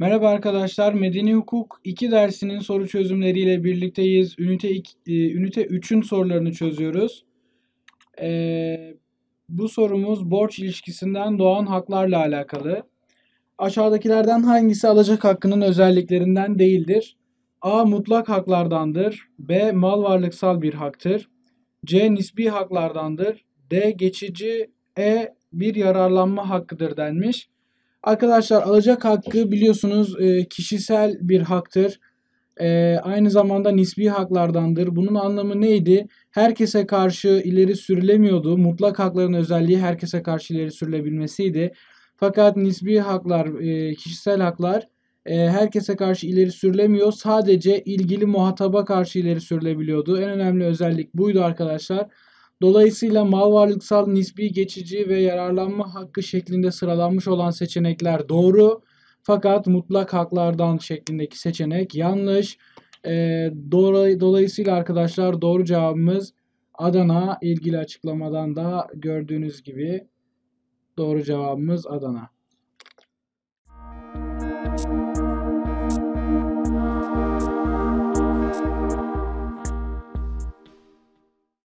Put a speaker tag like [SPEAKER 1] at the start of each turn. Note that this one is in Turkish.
[SPEAKER 1] Merhaba arkadaşlar, Medeni Hukuk 2 dersinin soru çözümleriyle birlikteyiz. Ünite, 2, e, ünite 3'ün sorularını çözüyoruz. Ee, bu sorumuz borç ilişkisinden doğan haklarla alakalı. Aşağıdakilerden hangisi alacak hakkının özelliklerinden değildir? A. Mutlak haklardandır. B. Mal varlıksal bir haktır. C. Nisbi haklardandır. D. Geçici. E. Bir yararlanma hakkıdır denmiş. Arkadaşlar alacak hakkı biliyorsunuz e, kişisel bir haktır. E, aynı zamanda nisbi haklardandır. Bunun anlamı neydi? Herkese karşı ileri sürülemiyordu. Mutlak hakların özelliği herkese karşı ileri sürülebilmesiydi. Fakat nisbi haklar, e, kişisel haklar e, herkese karşı ileri sürülemiyor. Sadece ilgili muhataba karşı ileri sürülebiliyordu. En önemli özellik buydu arkadaşlar. Dolayısıyla mal varlıksal nispi geçici ve yararlanma hakkı şeklinde sıralanmış olan seçenekler doğru. Fakat mutlak haklardan şeklindeki seçenek yanlış. E, ee, dolay dolayısıyla arkadaşlar doğru cevabımız Adana ilgili açıklamadan da gördüğünüz gibi doğru cevabımız Adana.